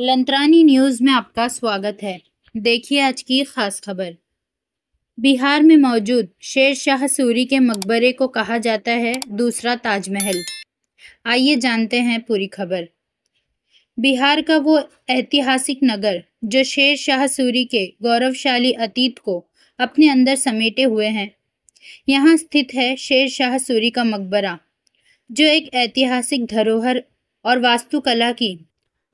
लंतरानी news में आपका स्वागत है देखिए आज की ख़ास खबर बिहार में मौजूद शेर शाह सूरी के मकबरे को कहा जाता है दूसरा ताजमहल आइए जानते हैं पूरी खबर बिहार का वो ऐतिहासिक नगर जो शेर शाह सूरी के गौरवशाली अतीत को अपने अंदर समेटे हुए हैं यहाँ स्थित है शेर शाह सूरी का मकबरा जो एक ऐतिहासिक धरोहर और वास्तुकला की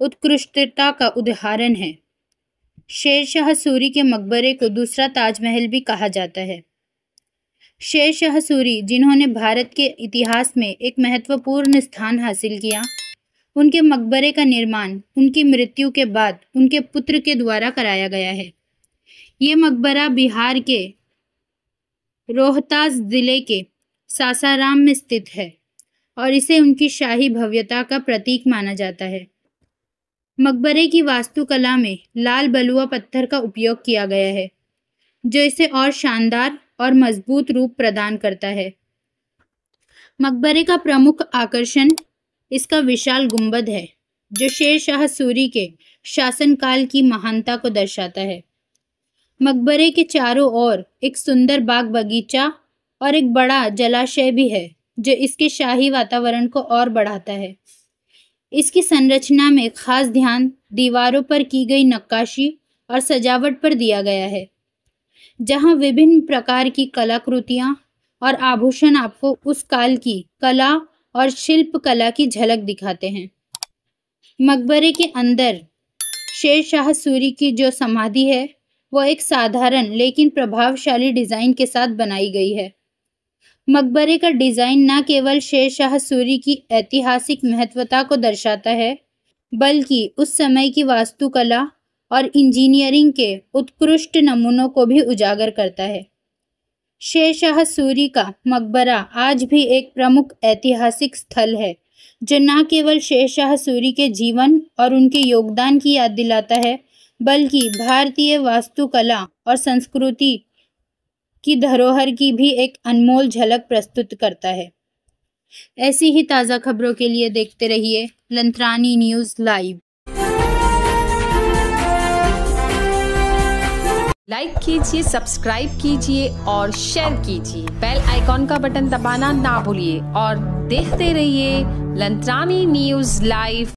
उत्कृष्टता का उदाहरण है शेरशाह सूरी के मकबरे को दूसरा ताजमहल भी कहा जाता है शेरशाह सूरी जिन्होंने भारत के इतिहास में एक महत्वपूर्ण स्थान हासिल किया उनके मकबरे का निर्माण उनकी मृत्यु के बाद उनके पुत्र के द्वारा कराया गया है ये मकबरा बिहार के रोहतास ज़िले के सासाराम में स्थित है और इसे उनकी शाही भव्यता का प्रतीक माना जाता है मकबरे की वास्तुकला में लाल बलुआ पत्थर का उपयोग किया गया है जो इसे और शानदार और मजबूत रूप प्रदान करता है मकबरे का प्रमुख आकर्षण इसका विशाल गुंबद है जो शेर शाह सूरी के शासनकाल की महानता को दर्शाता है मकबरे के चारों ओर एक सुंदर बाग बगीचा और एक बड़ा जलाशय भी है जो इसके शाही वातावरण को और बढ़ाता है इसकी संरचना में खास ध्यान दीवारों पर की गई नक्काशी और सजावट पर दिया गया है जहाँ विभिन्न प्रकार की कलाकृतियाँ और आभूषण आपको उस काल की कला और शिल्प कला की झलक दिखाते हैं मकबरे के अंदर शेर शाह सूरी की जो समाधि है वह एक साधारण लेकिन प्रभावशाली डिज़ाइन के साथ बनाई गई है मकबरे का डिज़ाइन न केवल शेर शाह सूरी की ऐतिहासिक महत्वता को दर्शाता है बल्कि उस समय की वास्तुकला और इंजीनियरिंग के उत्कृष्ट नमूनों को भी उजागर करता है शेर शाह सूरी का मकबरा आज भी एक प्रमुख ऐतिहासिक स्थल है जो न केवल शेर शाह सूरी के जीवन और उनके योगदान की याद दिलाता है बल्कि भारतीय वास्तुकला और संस्कृति की धरोहर की भी एक अनमोल झलक प्रस्तुत करता है ऐसी ही ताज़ा खबरों के लिए देखते रहिए लंतरानी न्यूज़ लाइव लाइक कीजिए सब्सक्राइब कीजिए और शेयर कीजिए बेल आइकॉन का बटन दबाना ना भूलिए और देखते रहिए लंतरानी न्यूज़ लाइव